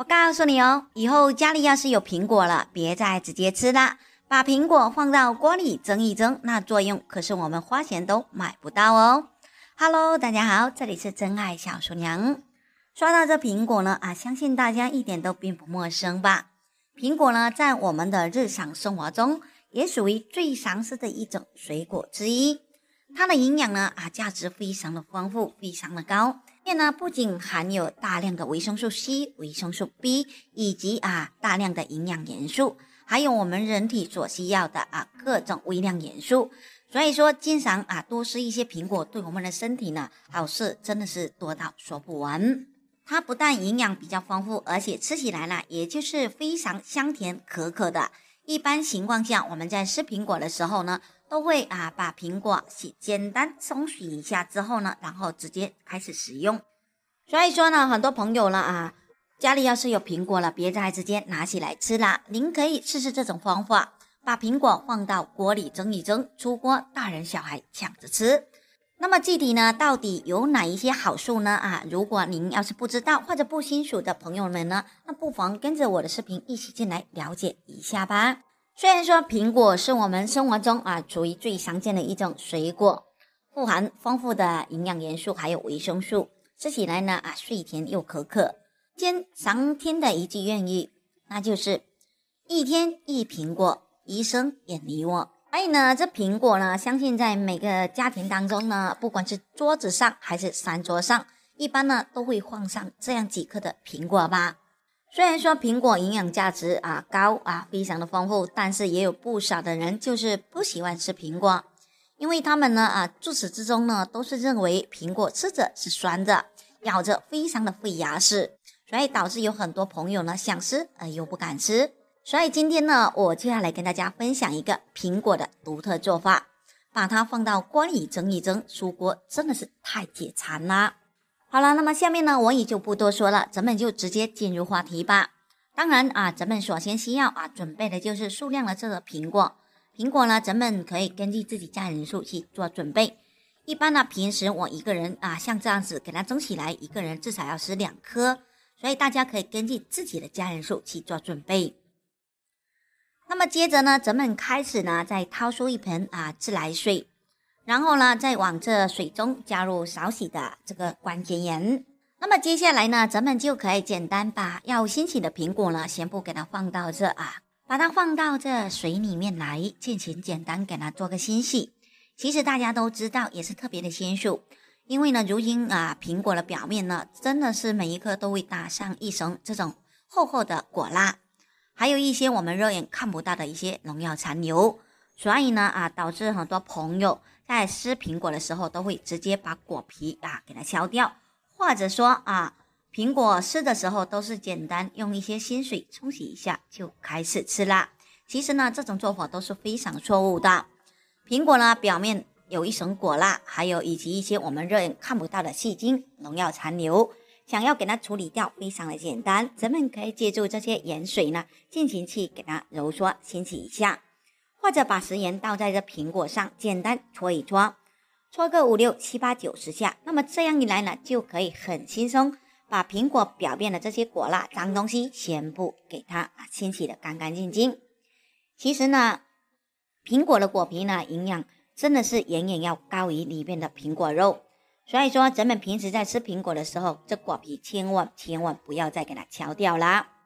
我告诉你哦，以后家里要是有苹果了，别再直接吃了，把苹果放到锅里蒸一蒸，那作用可是我们花钱都买不到哦。Hello，大家好，这里是真爱小厨娘。说到这苹果呢啊，相信大家一点都并不陌生吧？苹果呢，在我们的日常生活中也属于最常吃的一种水果之一，它的营养呢啊，价值非常的丰富，非常的高。面呢，不仅含有大量的维生素 C、维生素 B，以及啊大量的营养元素，还有我们人体所需要的啊各种微量元素。所以说，经常啊多吃一些苹果，对我们的身体呢，好事真的是多到说不完。它不但营养比较丰富，而且吃起来呢，也就是非常香甜可口的。一般情况下，我们在吃苹果的时候呢。都会啊，把苹果洗简单冲洗一下之后呢，然后直接开始食用。所以说呢，很多朋友了啊，家里要是有苹果了，别再直接拿起来吃了，您可以试试这种方法，把苹果放到锅里蒸一蒸，出锅大人小孩抢着吃。那么具体呢，到底有哪一些好处呢？啊，如果您要是不知道或者不清楚的朋友们呢，那不妨跟着我的视频一起进来了解一下吧。虽然说苹果是我们生活中啊，属于最常见的一种水果，富含丰富的营养元素，还有维生素。吃起来呢啊，睡甜又可口。经常听的一句谚语，那就是“一天一苹果，医生远离我”。所以呢，这苹果呢，相信在每个家庭当中呢，不管是桌子上还是餐桌上，一般呢都会放上这样几颗的苹果吧。虽然说苹果营养价值啊高啊，非常的丰富，但是也有不少的人就是不喜欢吃苹果，因为他们呢啊，自始至终呢都是认为苹果吃着是酸的，咬着非常的费牙齿，所以导致有很多朋友呢想吃而又不敢吃。所以今天呢，我就要来跟大家分享一个苹果的独特做法，把它放到锅里蒸一蒸，出锅真的是太解馋了。好了，那么下面呢，我也就不多说了，咱们就直接进入话题吧。当然啊，咱们首先需要啊准备的就是数量的这个苹果。苹果呢，咱们可以根据自己家人数去做准备。一般呢，平时我一个人啊，像这样子给它蒸起来，一个人至少要吃两颗，所以大家可以根据自己的家人数去做准备。那么接着呢，咱们开始呢，再掏出一盆啊自来水。然后呢，再往这水中加入少许的这个关节盐。那么接下来呢，咱们就可以简单把要清洗的苹果呢，先不给它放到这啊，把它放到这水里面来，进行简单给它做个清洗。其实大家都知道，也是特别的鲜楚，因为呢，如今啊，苹果的表面呢，真的是每一颗都会打上一层这种厚厚的果蜡，还有一些我们肉眼看不到的一些农药残留，所以呢，啊，导致很多朋友。在吃苹果的时候，都会直接把果皮啊给它削掉，或者说啊，苹果吃的时候都是简单用一些新水冲洗一下就开始吃啦。其实呢，这种做法都是非常错误的。苹果呢，表面有一层果蜡，还有以及一些我们肉眼看不到的细菌、农药残留，想要给它处理掉，非常的简单，人们可以借助这些盐水呢进行去给它揉搓、清洗一下。或者把食盐倒在这苹果上，简单搓一搓，搓个五六七八九十下，那么这样一来呢，就可以很轻松把苹果表面的这些果蜡、脏东西全部给它啊清洗的干干净净。其实呢，苹果的果皮呢，营养真的是远远要高于里面的苹果肉，所以说咱们平时在吃苹果的时候，这果皮千万千万不要再给它敲掉了。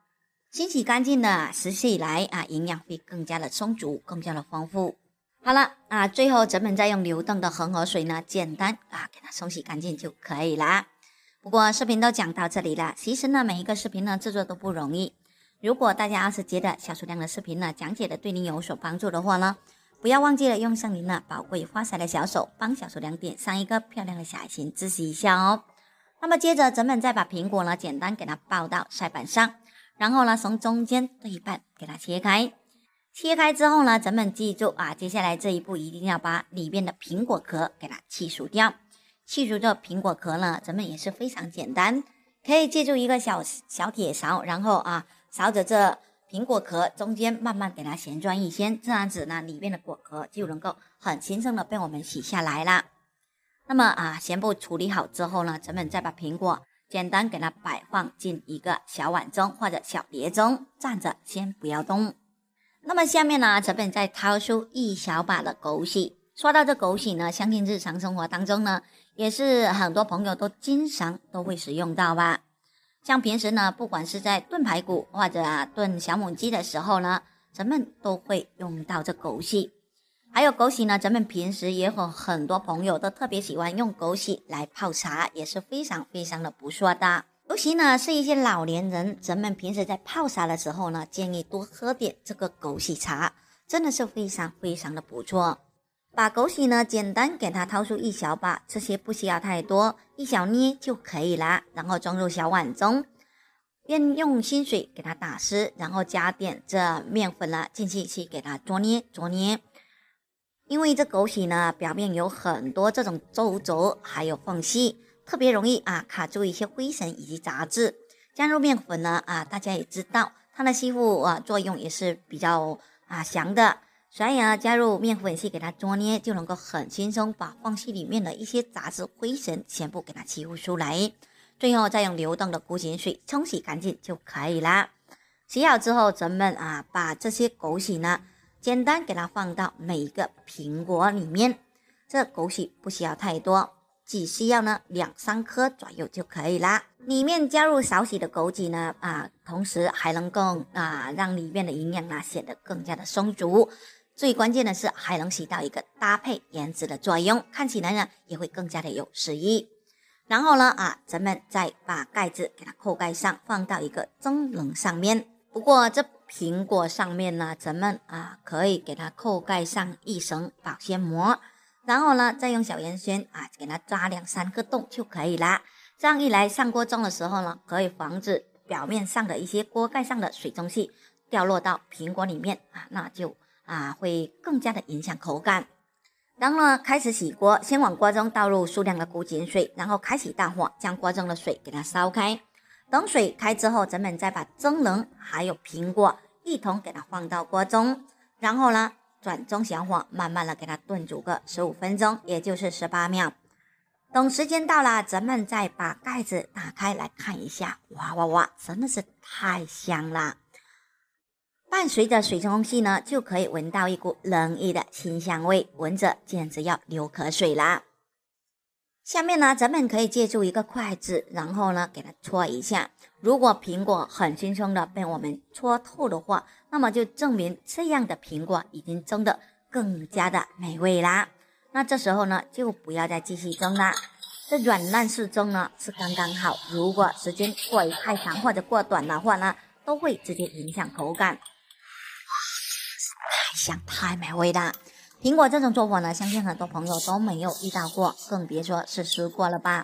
清洗干净的，食以来啊，营养会更加的充足，更加的丰富。好了啊，最后咱们再用流动的恒河水呢，简单啊，给它冲洗干净就可以啦。不过视频都讲到这里了，其实呢，每一个视频呢制作都不容易。如果大家要是觉得小数量的视频呢，讲解的对您有所帮助的话呢，不要忘记了用上您那宝贵发财的小手，帮小数量点上一个漂亮的小爱心支持一下哦。那么接着咱们再把苹果呢，简单给它抱到晒板上。然后呢，从中间对半给它切开，切开之后呢，咱们记住啊，接下来这一步一定要把里面的苹果壳给它去除掉。去除这苹果壳呢，咱们也是非常简单，可以借助一个小小铁勺，然后啊，勺着这苹果壳中间慢慢给它旋转一圈，这样子呢，里面的果壳就能够很轻松的被我们洗下来啦。那么啊，全部处理好之后呢，咱们再把苹果。简单给它摆放进一个小碗中或者小碟中，站着先不要动。那么下面呢，咱们再掏出一小把的枸杞。说到这枸杞呢，相信日常生活当中呢，也是很多朋友都经常都会使用到吧。像平时呢，不管是在炖排骨或者啊炖小母鸡的时候呢，咱们都会用到这枸杞。还有枸杞呢，咱们平时也很很多朋友都特别喜欢用枸杞来泡茶，也是非常非常的不错的。尤其呢是一些老年人，咱们平时在泡茶的时候呢，建议多喝点这个枸杞茶，真的是非常非常的不错。把枸杞呢，简单给它掏出一小把，这些不需要太多，一小捏就可以啦。然后装入小碗中，用用清水给它打湿，然后加点这面粉了进去去给它搓捏搓捏。因为这枸杞呢，表面有很多这种皱褶，还有缝隙，特别容易啊卡住一些灰尘以及杂质。加入面粉呢啊，大家也知道，它的吸附啊作用也是比较啊强的，所以呢，加入面粉去给它搓捏，就能够很轻松把缝隙里面的一些杂质、灰尘全部给它吸附出来。最后再用流动的骨碱水冲洗干净就可以啦。洗好之后，咱们啊把这些枸杞呢。简单给它放到每一个苹果里面，这枸杞不需要太多，只需要呢两三颗左右就可以啦。里面加入少许的枸杞呢，啊，同时还能够啊让里面的营养呢显得更加的充足。最关键的是还能起到一个搭配颜值的作用，看起来呢也会更加的有食欲。然后呢，啊，咱们再把盖子给它扣盖上，放到一个蒸笼上面。不过这。苹果上面呢，咱们啊可以给它扣盖上一层保鲜膜，然后呢再用小圆圈啊给它扎两三个洞就可以啦。这样一来，上锅蒸的时候呢，可以防止表面上的一些锅盖上的水蒸气掉落到苹果里面啊，那就啊会更加的影响口感。然后呢，开始洗锅，先往锅中倒入适量的古井水，然后开启大火将锅中的水给它烧开。等水开之后，咱们再把蒸笼还有苹果。一同给它放到锅中，然后呢，转中小火，慢慢的给它炖煮个十五分钟，也就是十八秒。等时间到了，咱们再把盖子打开来看一下，哇哇哇，真的是太香了！伴随着水蒸气呢，就可以闻到一股冷意的清香味，闻着简直要流口水了。下面呢，咱们可以借助一个筷子，然后呢，给它搓一下。如果苹果很轻松的被我们搓透的话，那么就证明这样的苹果已经蒸的更加的美味啦。那这时候呢，就不要再继续蒸啦。这软烂适中呢，是刚刚好。如果时间过于太长或者过短的话呢，都会直接影响口感。太香太美味了！苹果这种做法呢，相信很多朋友都没有遇到过，更别说是吃过了吧。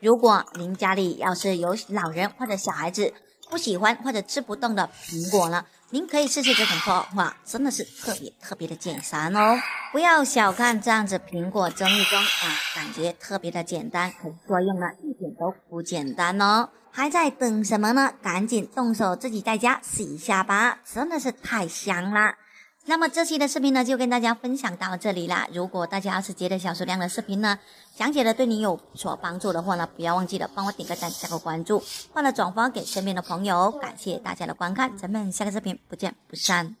如果您家里要是有老人或者小孩子不喜欢或者吃不动的苹果呢，您可以试试这种做法，真的是特别特别的简单哦。不要小看这样子苹果蒸一蒸啊，感觉特别的简单，可作用呢一点都不简单哦。还在等什么呢？赶紧动手自己在家试一下吧，真的是太香了。那么这期的视频呢，就跟大家分享到这里啦。如果大家要是觉得小数量的视频呢，讲解的对你有所帮助的话呢，不要忘记了帮我点个赞、加个关注，或者转发给身边的朋友。感谢大家的观看，咱们下个视频不见不散。